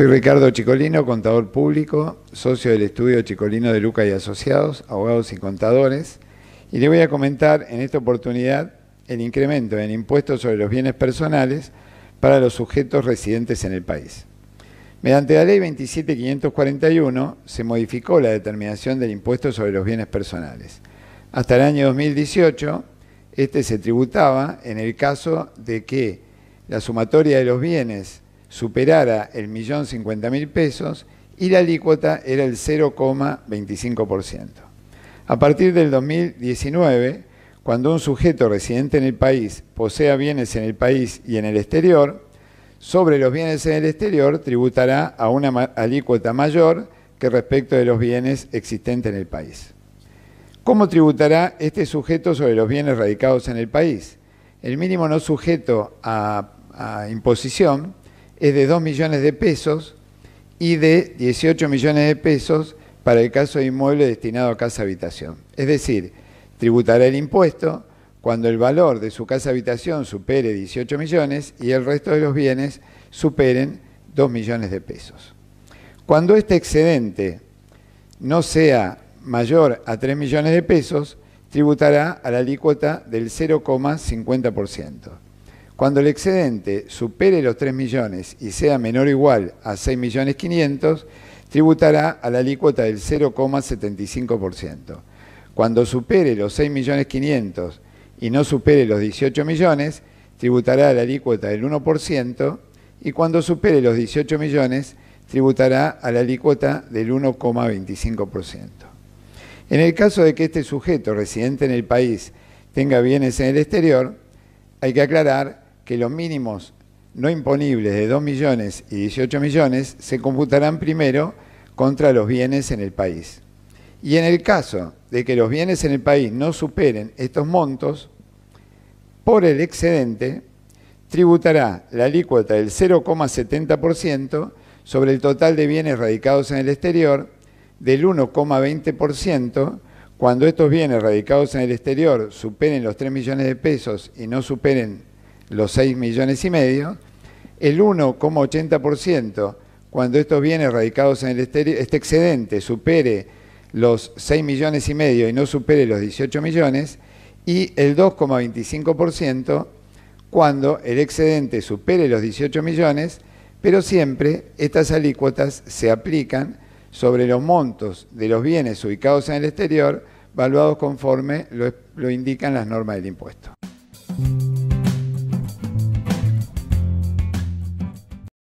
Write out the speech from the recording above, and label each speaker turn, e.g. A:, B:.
A: Soy Ricardo Chicolino, contador público, socio del estudio Chicolino de Luca y Asociados, abogados y contadores, y le voy a comentar en esta oportunidad el incremento en impuestos sobre los bienes personales para los sujetos residentes en el país. Mediante la ley 27541 se modificó la determinación del impuesto sobre los bienes personales. Hasta el año 2018, este se tributaba en el caso de que la sumatoria de los bienes superara el millón cincuenta mil pesos y la alícuota era el 0,25%. A partir del 2019, cuando un sujeto residente en el país posea bienes en el país y en el exterior, sobre los bienes en el exterior tributará a una alícuota mayor que respecto de los bienes existentes en el país. ¿Cómo tributará este sujeto sobre los bienes radicados en el país? El mínimo no sujeto a, a imposición es de 2 millones de pesos y de 18 millones de pesos para el caso de inmueble destinado a casa habitación. Es decir, tributará el impuesto cuando el valor de su casa habitación supere 18 millones y el resto de los bienes superen 2 millones de pesos. Cuando este excedente no sea mayor a 3 millones de pesos, tributará a la alícuota del 0,50%. Cuando el excedente supere los 3 millones y sea menor o igual a 6 millones 500, tributará a la alícuota del 0,75%. Cuando supere los 6 millones 500 y no supere los 18 millones, tributará a la alícuota del 1% y cuando supere los 18 millones, tributará a la alícuota del 1,25%. En el caso de que este sujeto residente en el país tenga bienes en el exterior, hay que aclarar que los mínimos no imponibles de 2 millones y 18 millones se computarán primero contra los bienes en el país. Y en el caso de que los bienes en el país no superen estos montos, por el excedente tributará la alícuota del 0,70% sobre el total de bienes radicados en el exterior, del 1,20% cuando estos bienes radicados en el exterior superen los 3 millones de pesos y no superen los 6 millones y medio, el 1,80%, cuando estos bienes radicados en el exterior, este excedente supere los 6 millones y medio y no supere los 18 millones, y el 2,25% cuando el excedente supere los 18 millones, pero siempre estas alícuotas se aplican sobre los montos de los bienes ubicados en el exterior, valuados conforme lo, lo indican las normas del impuesto.